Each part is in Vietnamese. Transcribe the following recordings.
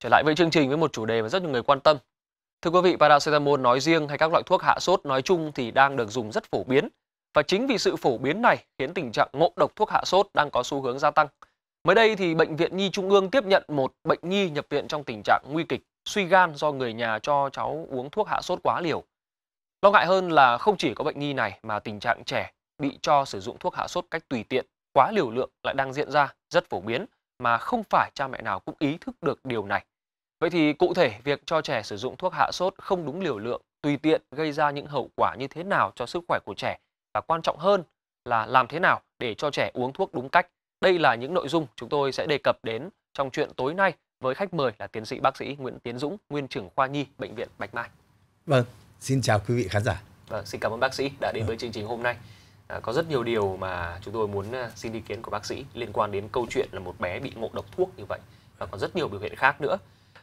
Trở lại với chương trình với một chủ đề mà rất nhiều người quan tâm. Thưa quý vị, paracetamol nói riêng hay các loại thuốc hạ sốt nói chung thì đang được dùng rất phổ biến. Và chính vì sự phổ biến này khiến tình trạng ngộ độc thuốc hạ sốt đang có xu hướng gia tăng. Mới đây thì bệnh viện Nhi Trung ương tiếp nhận một bệnh nhi nhập viện trong tình trạng nguy kịch, suy gan do người nhà cho cháu uống thuốc hạ sốt quá liều. Lo ngại hơn là không chỉ có bệnh nhi này mà tình trạng trẻ bị cho sử dụng thuốc hạ sốt cách tùy tiện, quá liều lượng lại đang diễn ra rất phổ biến mà không phải cha mẹ nào cũng ý thức được điều này. Vậy thì cụ thể việc cho trẻ sử dụng thuốc hạ sốt không đúng liều lượng, tùy tiện gây ra những hậu quả như thế nào cho sức khỏe của trẻ và quan trọng hơn là làm thế nào để cho trẻ uống thuốc đúng cách. Đây là những nội dung chúng tôi sẽ đề cập đến trong chuyện tối nay với khách mời là tiến sĩ bác sĩ Nguyễn Tiến Dũng, nguyên trưởng khoa nhi bệnh viện Bạch Mai. Vâng, xin chào quý vị khán giả. Vâng, xin cảm ơn bác sĩ đã đến vâng. với chương trình hôm nay. À, có rất nhiều điều mà chúng tôi muốn à, xin ý kiến của bác sĩ liên quan đến câu chuyện là một bé bị ngộ độc thuốc như vậy và còn rất nhiều biểu hiện khác nữa.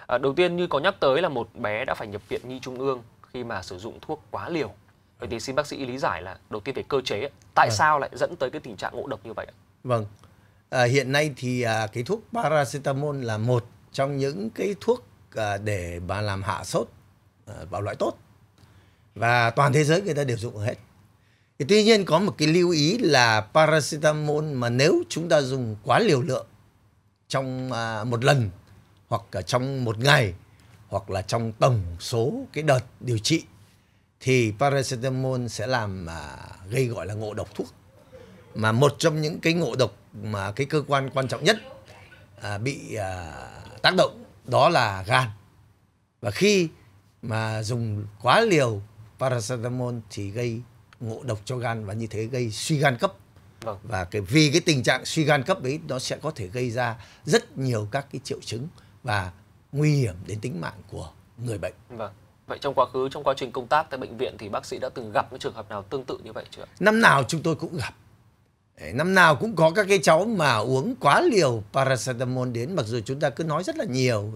À, đầu tiên như có nhắc tới là một bé đã phải nhập viện nhi trung ương khi mà sử dụng thuốc quá liều. Vậy thì xin bác sĩ lý giải là đầu tiên về cơ chế tại à. sao lại dẫn tới cái tình trạng ngộ độc như vậy? Vâng. À, hiện nay thì à, cái thuốc paracetamol là một trong những cái thuốc à, để mà làm hạ sốt à, vào loại tốt và toàn thế giới người ta đều dùng hết. Thì tuy nhiên có một cái lưu ý là paracetamol mà nếu chúng ta dùng quá liều lượng trong à, một lần hoặc trong một ngày hoặc là trong tổng số cái đợt điều trị thì paracetamol sẽ làm mà gây gọi là ngộ độc thuốc mà một trong những cái ngộ độc mà cái cơ quan quan trọng nhất à, bị à, tác động đó là gan và khi mà dùng quá liều paracetamol thì gây ngộ độc cho gan và như thế gây suy gan cấp vâng. và cái vì cái tình trạng suy gan cấp ấy nó sẽ có thể gây ra rất nhiều các cái triệu chứng và nguy hiểm đến tính mạng của người bệnh. Vâng. Vậy trong quá khứ trong quá trình công tác tại bệnh viện thì bác sĩ đã từng gặp những trường hợp nào tương tự như vậy chưa? Năm nào chúng tôi cũng gặp. Năm nào cũng có các cái cháu mà uống quá liều paracetamol đến mặc dù chúng ta cứ nói rất là nhiều.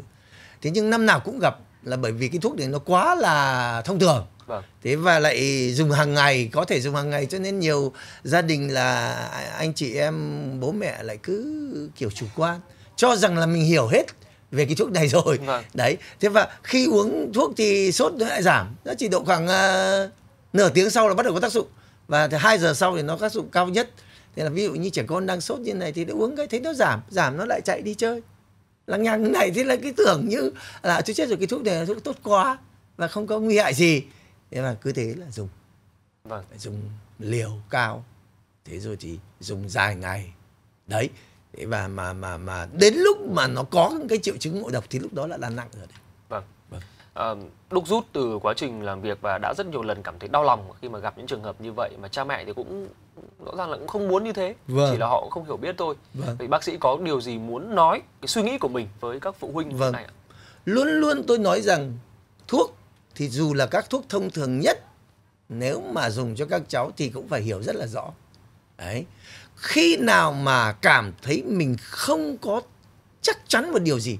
Thế nhưng năm nào cũng gặp là bởi vì cái thuốc này nó quá là thông thường. Vâng. Thế và lại dùng hàng ngày, có thể dùng hàng ngày cho nên nhiều gia đình là anh chị em bố mẹ lại cứ kiểu chủ quan cho rằng là mình hiểu hết về cái thuốc này rồi vâng. đấy thế và khi uống thuốc thì sốt nó lại giảm nó chỉ độ khoảng uh, nửa tiếng sau là bắt đầu có tác dụng và thì hai giờ sau thì nó tác dụng cao nhất thế là ví dụ như trẻ con đang sốt như này thì nó uống cái thấy nó giảm giảm nó lại chạy đi chơi lăng nhăng này thế là cái tưởng như là tôi chết rồi cái thuốc này là thuốc tốt quá và không có nguy hại gì thế mà cứ thế là dùng vâng. dùng liều cao thế rồi thì dùng dài ngày đấy và mà mà mà đến lúc mà nó có cái triệu chứng ngộ độc thì lúc đó là là nặng rồi đấy. Vâng. vâng. À, đúc rút từ quá trình làm việc và đã rất nhiều lần cảm thấy đau lòng khi mà gặp những trường hợp như vậy mà cha mẹ thì cũng rõ ràng là cũng không muốn như thế vâng. chỉ là họ cũng không hiểu biết thôi vâng. vậy bác sĩ có điều gì muốn nói cái suy nghĩ của mình với các phụ huynh vâng. này ạ? luôn luôn tôi nói rằng thuốc thì dù là các thuốc thông thường nhất nếu mà dùng cho các cháu thì cũng phải hiểu rất là rõ đấy khi nào mà cảm thấy mình không có chắc chắn một điều gì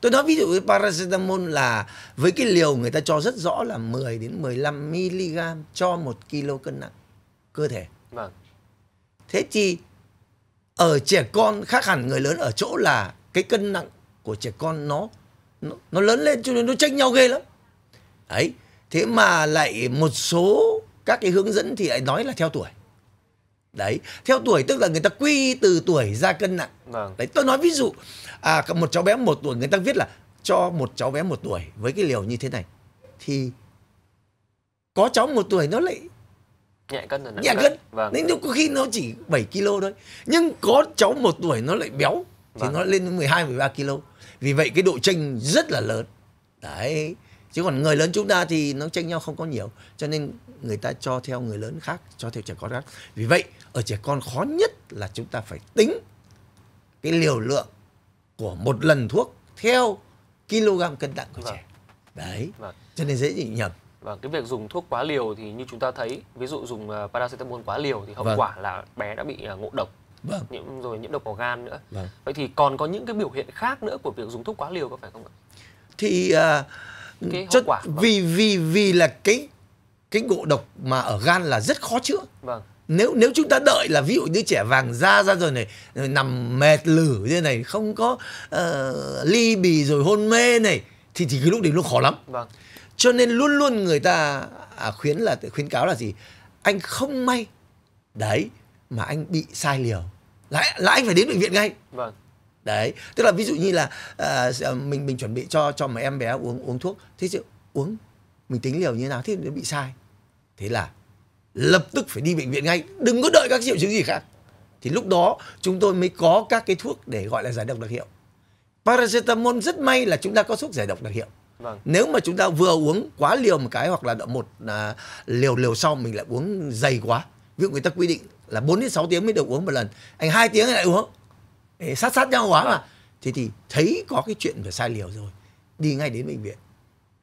Tôi nói ví dụ với paracetamol là với cái liều người ta cho rất rõ là 10 đến 15 mg cho 1 kg cân nặng cơ thể. Vâng. Thế thì ở trẻ con khác hẳn người lớn ở chỗ là cái cân nặng của trẻ con nó nó, nó lớn lên cho nên nó tranh nhau ghê lắm. ấy thế mà lại một số các cái hướng dẫn thì lại nói là theo tuổi đấy theo tuổi tức là người ta quy từ tuổi ra cân nặng vâng. đấy tôi nói ví dụ à một cháu bé một tuổi người ta viết là cho một cháu bé một tuổi với cái liều như thế này thì có cháu một tuổi nó lại nhẹ cân rồi nhẹ cân, cân. Vâng. nên có khi nó chỉ 7 kg thôi nhưng có cháu một tuổi nó lại béo thì vâng. nó lên 12 13 kg vì vậy cái độ chênh rất là lớn đấy chứ còn người lớn chúng ta thì nó tranh nhau không có nhiều cho nên người ta cho theo người lớn khác cho theo trẻ con khác vì vậy ở trẻ con khó nhất là chúng ta phải tính cái liều lượng của một lần thuốc theo kg cân nặng của vâng. trẻ đấy vâng. cho nên dễ bị nhầm và vâng, cái việc dùng thuốc quá liều thì như chúng ta thấy ví dụ dùng à, paracetamol quá liều thì hậu vâng. quả là bé đã bị à, ngộ độc vâng. nhiễm rồi nhiễm độc vào gan nữa vâng. vậy thì còn có những cái biểu hiện khác nữa của việc dùng thuốc quá liều có phải không ạ thì uh, cái hậu chất, quả vì vì vì là cái cái ngộ độc mà ở gan là rất khó chữa vâng nếu nếu chúng ta đợi là ví dụ như trẻ vàng da ra rồi này nằm mệt lử như này không có uh, ly bì rồi hôn mê này thì thì cái lúc đấy nó khó lắm vâng. cho nên luôn luôn người ta à, khuyến là khuyến cáo là gì anh không may đấy mà anh bị sai liều lại lại anh phải đến bệnh viện ngay vâng đấy tức là ví dụ như là à, à, mình mình chuẩn bị cho cho một em bé uống uống thuốc thế chứ uống mình tính liều như thế nào thế nó bị sai thế là lập tức phải đi bệnh viện ngay đừng có đợi các triệu chứng gì khác thì lúc đó chúng tôi mới có các cái thuốc để gọi là giải độc đặc hiệu paracetamol rất may là chúng ta có thuốc giải độc đặc hiệu Vâng. Nếu mà chúng ta vừa uống quá liều một cái hoặc là một à, liều liều sau mình lại uống dày quá. Ví dụ người ta quy định là 4 đến 6 tiếng mới được uống một lần. Anh 2 tiếng lại uống để sát sát nhau quá mà thế thì thấy có cái chuyện về sai liều rồi đi ngay đến bệnh viện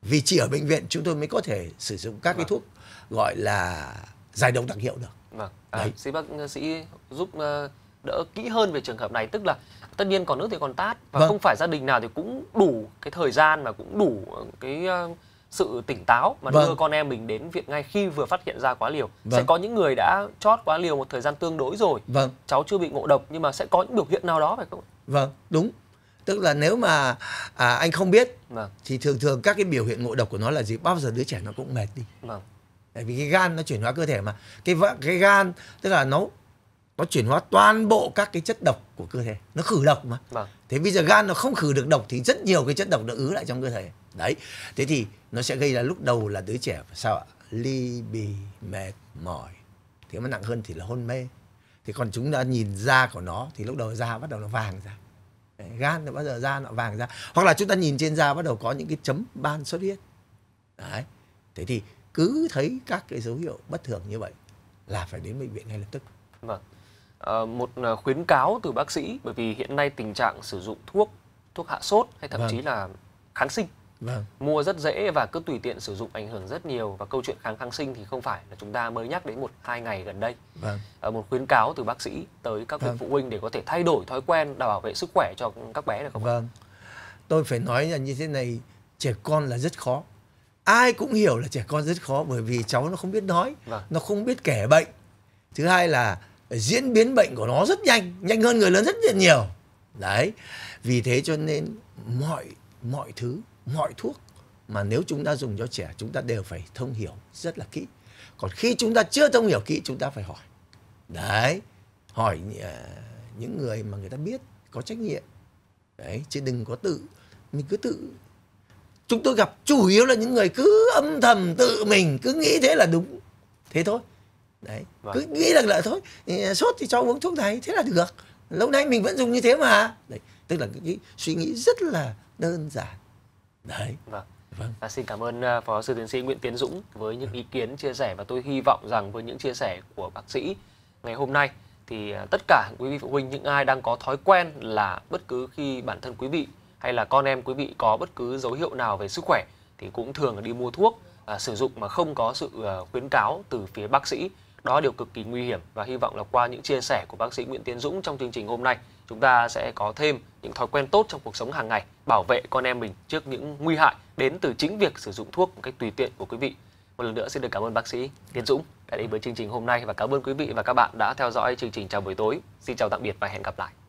vì chỉ ở bệnh viện chúng tôi mới có thể sử dụng các cái vâng. thuốc gọi là giải độc đặc hiệu được vâng à, xin bác sĩ giúp ờ, đỡ kỹ hơn về trường hợp này tức là tất nhiên còn nước thì còn tát và vâng. không phải gia đình nào thì cũng đủ cái thời gian và cũng đủ ờ, cái uh, sự tỉnh táo mà vâng. đưa con em mình đến viện ngay khi vừa phát hiện ra quá liều vâng. sẽ có những người đã chót quá liều một thời gian tương đối rồi vâng. cháu chưa bị ngộ độc nhưng mà sẽ có những biểu hiện nào đó phải không vâng đúng tức là nếu mà à, anh không biết vâng. thì thường thường các cái biểu hiện ngộ độc của nó là gì bao giờ đứa trẻ nó cũng mệt đi vâng. tại vì cái gan nó chuyển hóa cơ thể mà cái cái gan tức là nó nó chuyển hóa toàn bộ các cái chất độc của cơ thể nó khử độc mà vâng. thế bây giờ gan nó không khử được độc thì rất nhiều cái chất độc nó ứ lại trong cơ thể đấy thế thì nó sẽ gây ra lúc đầu là đứa trẻ sao ạ ly bì mệt mỏi thế mà nặng hơn thì là hôn mê thì còn chúng ta nhìn da của nó thì lúc đầu da bắt đầu nó vàng ra gan thì bao giờ da nó vàng ra hoặc là chúng ta nhìn trên da bắt đầu có những cái chấm ban xuất huyết đấy thế thì cứ thấy các cái dấu hiệu bất thường như vậy là phải đến bệnh viện ngay lập tức vâng à, một ờ, khuyến cáo từ bác sĩ bởi vì hiện nay tình trạng sử dụng thuốc thuốc hạ sốt hay thậm vâng. chí là kháng sinh Vâng. Mua rất dễ và cứ tùy tiện sử dụng ảnh hưởng rất nhiều và câu chuyện kháng kháng sinh thì không phải là chúng ta mới nhắc đến một hai ngày gần đây. Vâng. À, một khuyến cáo từ bác sĩ tới các vâng. phụ huynh để có thể thay đổi thói quen đảm bảo vệ sức khỏe cho các bé được không? Vâng. Tôi phải nói là như thế này, trẻ con là rất khó. Ai cũng hiểu là trẻ con rất khó bởi vì cháu nó không biết nói, vâng. nó không biết kể bệnh. Thứ hai là diễn biến bệnh của nó rất nhanh, nhanh hơn người lớn rất nhiều. Đấy. Vì thế cho nên mọi mọi thứ mọi thuốc mà nếu chúng ta dùng cho trẻ chúng ta đều phải thông hiểu rất là kỹ còn khi chúng ta chưa thông hiểu kỹ chúng ta phải hỏi đấy hỏi à, những người mà người ta biết có trách nhiệm đấy chứ đừng có tự mình cứ tự chúng tôi gặp chủ yếu là những người cứ âm thầm tự mình cứ nghĩ thế là đúng thế thôi đấy vâng. cứ nghĩ rằng là thôi sốt thì cho uống thuốc này thế là được lâu nay mình vẫn dùng như thế mà đấy tức là cái suy nghĩ rất là đơn giản đấy vâng Vâng. À, xin cảm ơn uh, Phó sư tiến sĩ Nguyễn Tiến Dũng với những ý kiến chia sẻ và tôi hy vọng rằng với những chia sẻ của bác sĩ ngày hôm nay thì à, tất cả quý vị phụ huynh những ai đang có thói quen là bất cứ khi bản thân quý vị hay là con em quý vị có bất cứ dấu hiệu nào về sức khỏe thì cũng thường đi mua thuốc à, sử dụng mà không có sự à, khuyến cáo từ phía bác sĩ đó điều cực kỳ nguy hiểm và hy vọng là qua những chia sẻ của bác sĩ Nguyễn Tiến Dũng trong chương trình hôm nay chúng ta sẽ có thêm những thói quen tốt trong cuộc sống hàng ngày bảo vệ con em mình trước những nguy hại đến từ chính việc sử dụng thuốc một cách tùy tiện của quý vị một lần nữa xin được cảm ơn bác sĩ Tiến Dũng đã đến với chương trình hôm nay và cảm ơn quý vị và các bạn đã theo dõi chương trình chào buổi tối xin chào tạm biệt và hẹn gặp lại